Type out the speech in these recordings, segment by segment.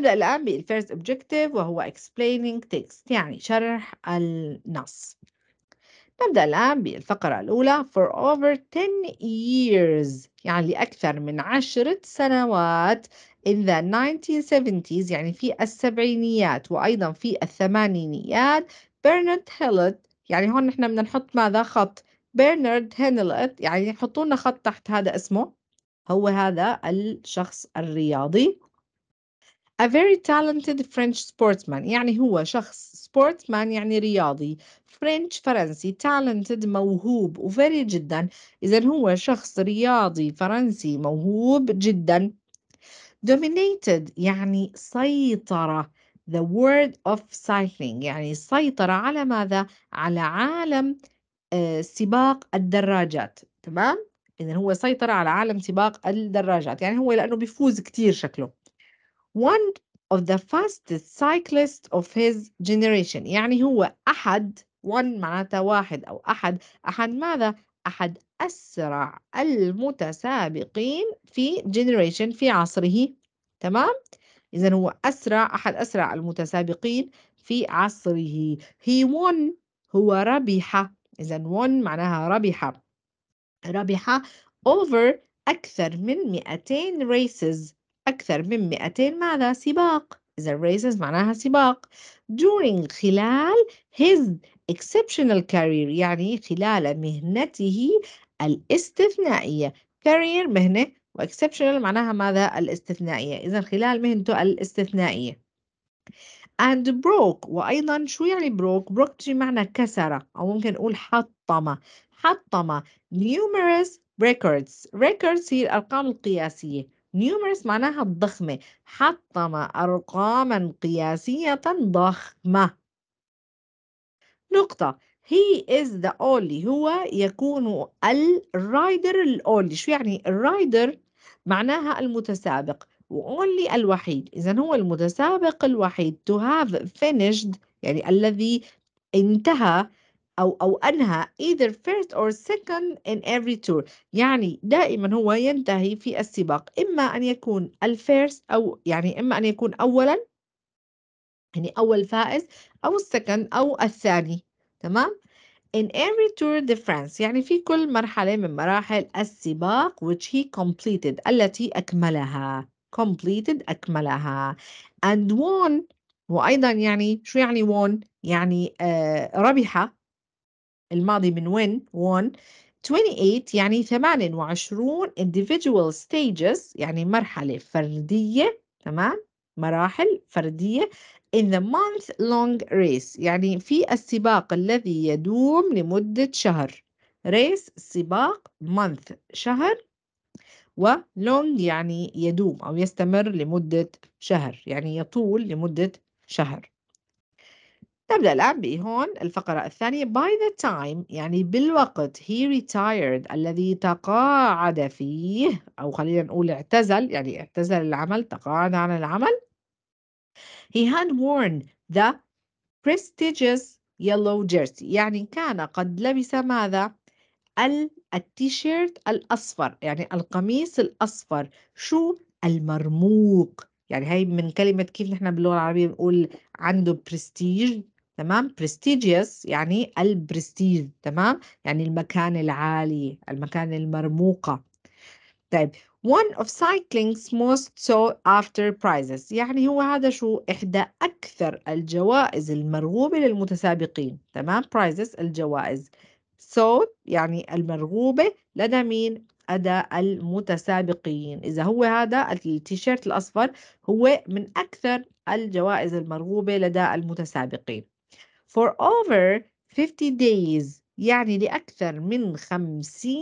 نبدأ الآن بالفيرست First Objective وهو Explaining Text يعني شرح النص نبدأ الآن بالفقرة الأولى For over 10 years يعني لأكثر من عشرة سنوات in the 1970s يعني في السبعينيات وأيضا في الثمانينيات برنارد هيلت يعني هون نحن بدنا نحط ماذا خط برنارد هيلت يعني حطوا لنا خط تحت هذا اسمه هو هذا الشخص الرياضي A very talented French sportsman يعني هو شخص sportsman يعني رياضي French فرنسي talented موهوب وفيري جدا إذا هو شخص رياضي فرنسي موهوب جدا dominated يعني سيطرة the world of cycling يعني سيطرة على ماذا؟ على عالم آه، سباق الدراجات تمام؟ إذا هو سيطر على عالم سباق الدراجات يعني هو لأنه بيفوز كتير شكله one of the fastest cyclists of his generation يعني هو أحد one معناتها واحد أو أحد أحد ماذا؟ أحد أسرع المتسابقين في generation في عصره تمام؟ إذا هو أسرع أحد أسرع المتسابقين في عصره he won هو ربح إذا won معناها ربح ربح over أكثر من 200 races أكثر من 200 ماذا سباق إذا races معناها سباق during خلال his exceptional career يعني خلال مهنته الاستثنائية career مهنة واكسبشنال معناها ماذا الاستثنائية إذا خلال مهنته الاستثنائية and broke وأيضا شو يعني broke broke تجي معنى كسر أو ممكن نقول حطم حطم numerous records records هي الأرقام القياسية numerous معناها الضخمة حطم أرقاما قياسية ضخمة نقطة he is the only هو يكون الرايدر الأولي شو يعني الرايدر معناها المتسابق وأونلي الوحيد إذا هو المتسابق الوحيد to have finished يعني الذي انتهى أو أو أنهى either first or second in every tour يعني دائما هو ينتهي في السباق إما أن يكون الفيرست أو يعني إما أن يكون أولا يعني أول فائز أو السكند أو الثاني تمام In every tour de France يعني في كل مرحلة من مراحل السباق which he completed التي أكملها completed أكملها and won وأيضا يعني شو يعني won يعني آه ربح الماضي من when one 28 يعني 28 individual stages يعني مرحلة فردية تمام مراحل فردية in the month long race يعني في السباق الذي يدوم لمدة شهر race سباق month شهر و long يعني يدوم أو يستمر لمدة شهر يعني يطول لمدة شهر نبدأ الآن بهون الفقرة الثانية by the time يعني بالوقت he retired الذي تقاعد فيه أو خلينا نقول اعتزل يعني اعتزل العمل تقاعد عن العمل he had worn the prestigious yellow jersey يعني كان قد لبس ماذا التيشيرت الأصفر يعني القميص الأصفر شو المرموق يعني هاي من كلمة كيف نحن باللغة العربية بنقول عنده برستيج تمام prestigious يعني البرستيج تمام يعني المكان العالي المكان المرموقة طيب one of cycling's most sought after prizes يعني هو هذا شو إحدى أكثر الجوائز المرغوبة للمتسابقين تمام prizes الجوائز sought يعني المرغوبة لدى مين أدى المتسابقين إذا هو هذا التيشيرت الأصفر هو من أكثر الجوائز المرغوبة لدى المتسابقين for over 50 days يعني لأكثر من 50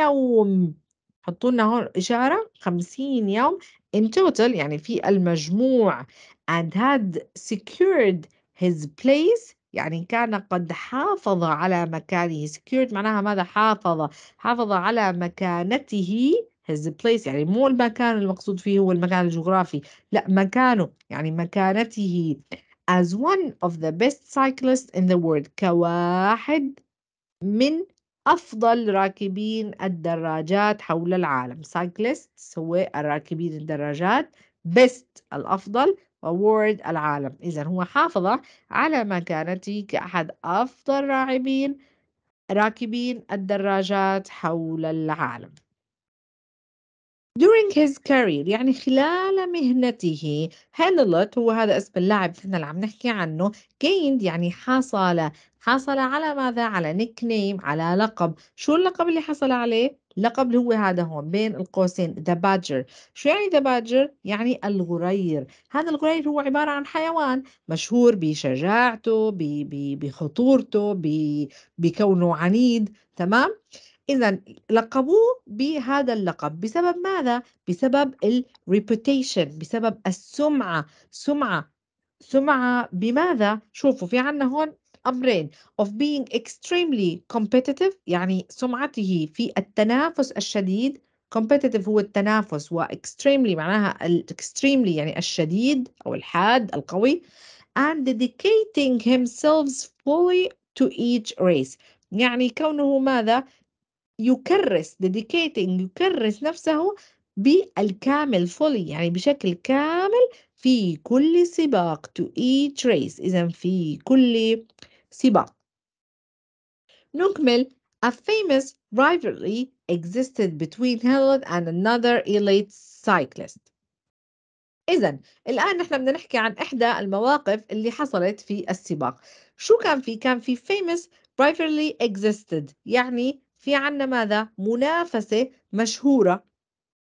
يوم حطوا لنا هون إشارة 50 يوم in total يعني في المجموع and had secured his place يعني كان قد حافظ على مكانه secured معناها ماذا حافظ حافظ على مكانته his place يعني مو المكان المقصود فيه هو المكان الجغرافي لا مكانه يعني مكانته as one of the best cyclists in the world كواحد من أفضل راكبين الدراجات حول العالم cyclists هو الراكبين الدراجات best الأفضل وورد العالم إذا هو حافظ على مكانته كأحد أفضل راعبين راكبين الدراجات حول العالم during his career يعني خلال مهنته handled هو هذا اسم اللاعب اللي احنا اللي عم نحكي عنه gained يعني حصل حصل على ماذا على نيك نيم على لقب شو اللقب اللي حصل عليه لقب اللي هو هذا هون بين القوسين ذا بادجر شو يعني ذا بادجر يعني الغرير هذا الغرير هو عبارة عن حيوان مشهور بشجاعته بخطورته بكونه عنيد تمام إذا لقبوه بهذا اللقب بسبب ماذا؟ بسبب الريبوتيشن بسبب السمعة سمعة سمعة بماذا؟ شوفوا في عنا هون أمرين of being extremely competitive يعني سمعته في التنافس الشديد competitive هو التنافس و extremely معناها extremely يعني الشديد أو الحاد القوي and dedicating himself fully to each race يعني كونه ماذا يكرس dedicating يكرس نفسه بالكامل fully يعني بشكل كامل في كل سباق to each race إذا في كل سباق نكمل A famous rivalry existed between Helen and another elite cyclist إذا الآن نحن بدنا نحكي عن إحدى المواقف اللي حصلت في السباق شو كان في؟ كان في famous rivalry existed يعني في عنا ماذا منافسة مشهورة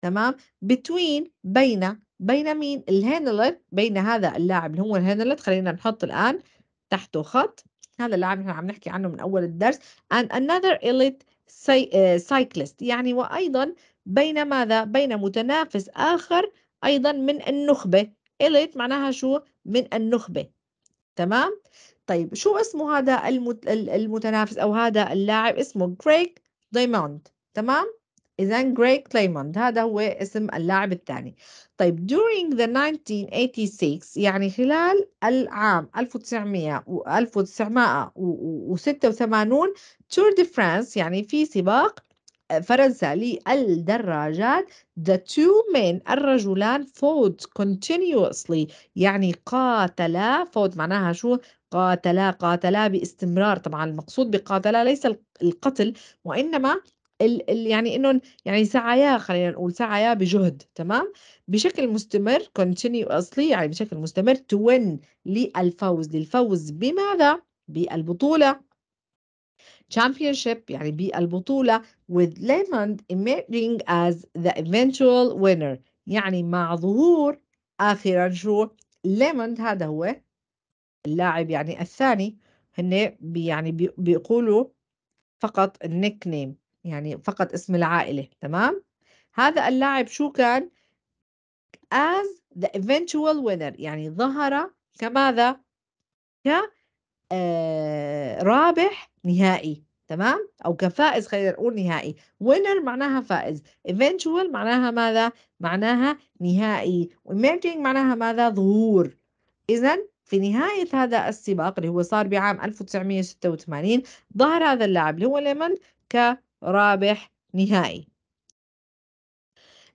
تمام بتوين بين بين مين الهينلت بين هذا اللاعب اللي هو الهينلت خلينا نحط الآن تحته خط هذا اللاعب نحن عم نحكي عنه من أول الدرس and another elite آه، cyclist يعني وأيضا بين ماذا بين متنافس آخر أيضا من النخبة elite معناها شو من النخبة تمام طيب شو اسمه هذا المت... المتنافس او هذا اللاعب اسمه جريج دايموند تمام إذا جريك كليموند هذا هو اسم اللاعب الثاني طيب during the 1986 يعني خلال العام 1900 1986 تور دي فرانس يعني في سباق فرنسا للدراجات the two men الرجلان fought continuously يعني قاتلا fought معناها شو قاتلا قاتلا باستمرار طبعا المقصود بقاتلا ليس القتل وانما ال ال يعني انهم يعني سعيا خلينا نقول سعيا بجهد تمام بشكل مستمر كونتينيو اصلي يعني بشكل مستمر تو للفوز للفوز بماذا بالبطوله championship يعني بالبطوله with Lemond emerging as the eventual winner يعني مع ظهور اخيرا شو ليموند هذا هو اللاعب يعني الثاني هن بي يعني بي بيقولوا فقط النيك نيم يعني فقط اسم العائلة تمام هذا اللاعب شو كان as the eventual winner يعني ظهر كماذا ك آه، رابح نهائي تمام او كفائز خلينا نقول نهائي winner معناها فائز eventual معناها ماذا معناها نهائي emerging معناها ماذا ظهور اذا في نهاية هذا السباق اللي هو صار بعام 1986 ظهر هذا اللاعب اللي هو ليمن كرابح نهائي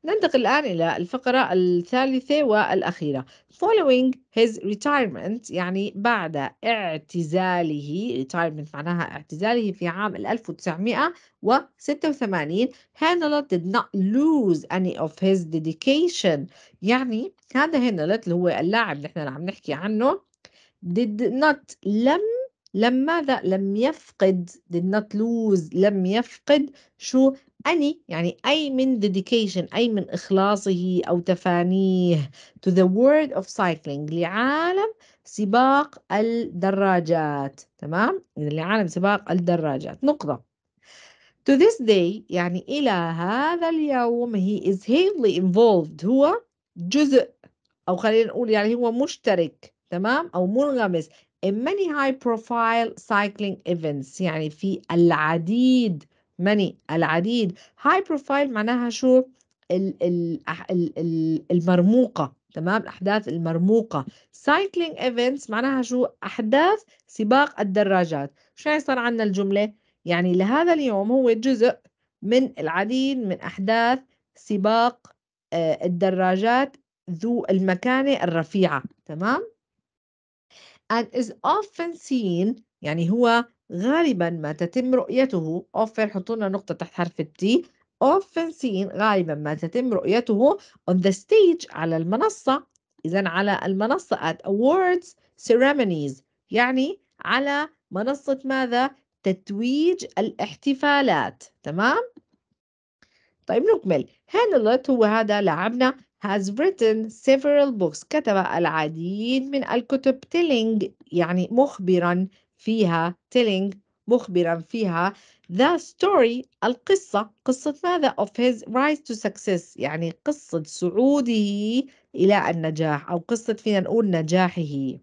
ننتقل الآن إلى الفقرة الثالثة والأخيرة following his retirement يعني بعد اعتزاله retirement معناها اعتزاله في عام 1986 Hannelore did not lose any of his dedication يعني هذا Hannelore اللي هو اللاعب اللي احنا عم نحكي عنه did not لم لم ماذا لم يفقد did not lose لم يفقد شو أني يعني أي من dedication أي من إخلاصه أو تفانيه to the world of cycling لعالم سباق الدراجات تمام لعالم سباق الدراجات نقطة to this day يعني إلى هذا اليوم he is heavily involved هو جزء أو خلينا نقول يعني هو مشترك تمام أو منغمس in many high profile cycling events يعني في العديد ماني العديد هاي بروفايل معناها شو المرموقة تمام الأحداث المرموقة سايكلينج ايفنتس معناها شو أحداث سباق الدراجات شو يعني صار عندنا الجملة يعني لهذا اليوم هو جزء من العديد من أحداث سباق آه، الدراجات ذو المكانة الرفيعة تمام and is often seen يعني هو غالبا ما تتم رؤيته often حطونا نقطة تحت حرف T often seen غالبا ما تتم رؤيته on the stage على المنصة إذا على المنصة at awards ceremonies يعني على منصة ماذا؟ تتويج الاحتفالات تمام؟ طيب نكمل هانلت هو هذا لاعبنا has written several books كتب العديد من الكتب telling يعني مخبرا فيها telling مخبرا فيها the story القصة قصة ماذا of his rise to success يعني قصة صعوده إلى النجاح أو قصة فينا نقول نجاحه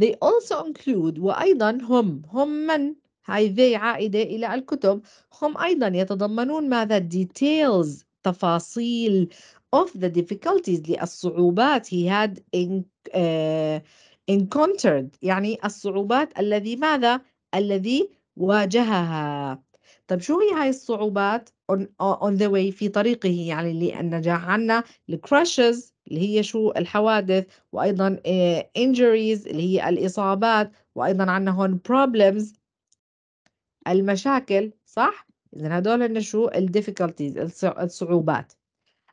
they also include وأيضا هم هم من هاي ذي عائدة إلى الكتب هم أيضا يتضمنون ماذا details تفاصيل of the difficulties للصعوبات he had in, uh, encountered يعني الصعوبات الذي ماذا الذي واجهها طيب شو هي هاي الصعوبات on, on the way في طريقه يعني للنجاح عنا الكراشز اللي هي شو الحوادث وأيضا آه، injuries اللي هي الإصابات وأيضا عنا هون problems المشاكل صح؟ إذا هدول هن شو difficulties الصعوبات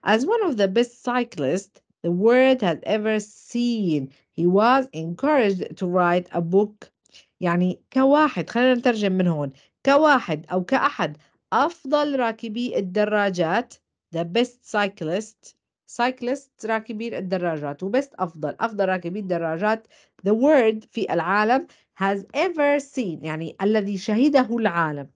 As one of the best cyclists the world has ever seen he was encouraged to write a book يعني كواحد خلينا نترجم من هون كواحد أو كأحد أفضل راكبي الدراجات the best cyclist cyclist راكبي الدراجات وبست أفضل أفضل راكبي الدراجات the world في العالم has ever seen يعني الذي شهده العالم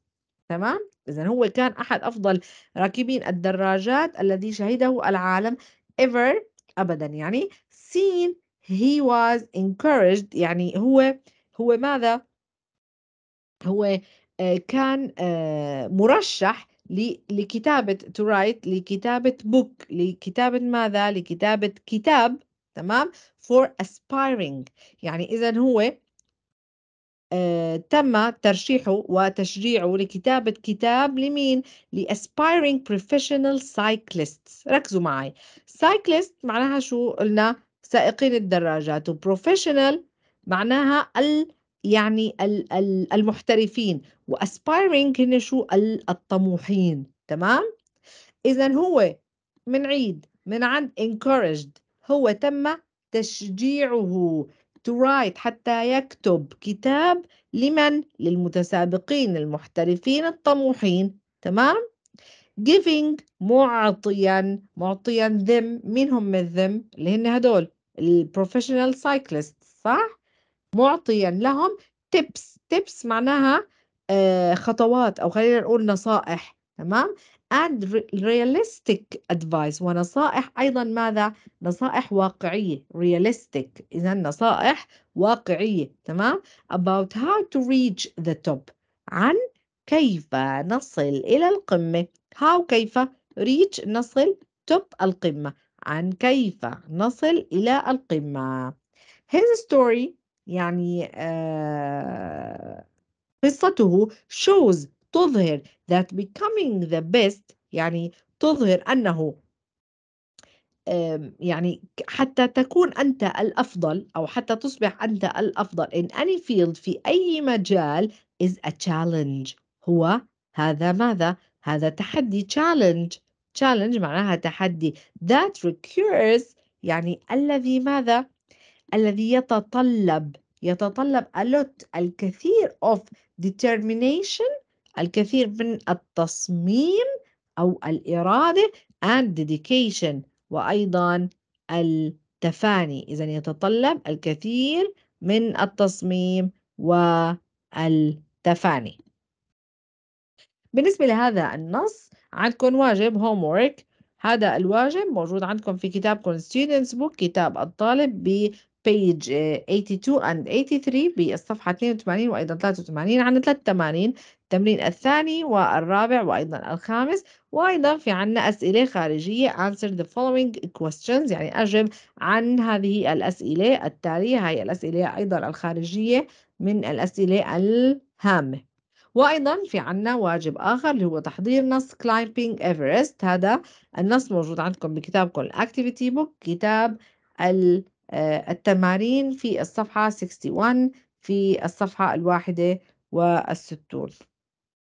تمام إذا هو كان أحد أفضل راكبين الدراجات الذي شهده العالم ever أبدا يعني seen he was encouraged يعني هو هو ماذا هو آه، كان آه، مرشح لكتابة to write لكتابة book لكتابة ماذا لكتابة كتاب تمام for aspiring يعني إذا هو آه، تم ترشيحه وتشجيعه لكتابة كتاب لمين؟ aspiring professional cyclists ركزوا معي cyclist معناها شو قلنا سائقين الدراجات وبروفيشنال معناها ال يعني ال ال المحترفين واسبايرنج هن شو الطموحين تمام اذا هو من عيد من عند encouraged هو تم تشجيعه to write حتى يكتب كتاب لمن للمتسابقين المحترفين الطموحين تمام giving معطيا معطيا ذم مين هم الذم اللي هن هدول البروفيشنال سايكلست صح معطيا لهم تيبس تيبس معناها آه، خطوات او خلينا نقول نصائح تمام and realistic advice ونصائح ايضا ماذا نصائح واقعيه realistic اذا نصائح واقعيه تمام about how to reach the top عن كيف نصل الى القمه how كيف reach نصل top القمه عن كيف نصل إلى القمة His story يعني آه قصته shows تظهر that becoming the best يعني تظهر أنه يعني حتى تكون أنت الأفضل أو حتى تصبح أنت الأفضل in any field في أي مجال is a challenge هو هذا ماذا؟ هذا تحدي challenge challenge معناها تحدي that ريكيرز يعني الذي ماذا؟ الذي يتطلب يتطلب a lot الكثير of determination الكثير من التصميم أو الإرادة and dedication وأيضا التفاني إذا يتطلب الكثير من التصميم والتفاني بالنسبة لهذا النص عندكم واجب homework هذا الواجب موجود عندكم في كتابكم students book كتاب الطالب ب page 82 and 83 بالصفحة 82 وأيضا 83 عن 83 التمرين الثاني والرابع وأيضا الخامس وأيضا في عنا أسئلة خارجية answer the following questions يعني أجب عن هذه الأسئلة التالية هاي الأسئلة أيضا الخارجية من الأسئلة الهامة وأيضا في عنا واجب آخر اللي هو تحضير نص كلايمبينج ايفرست هذا النص موجود عندكم بكتابكم الأكتيفيتي بوك كتاب آه، التمارين في الصفحة 61 في الصفحة الواحدة والستون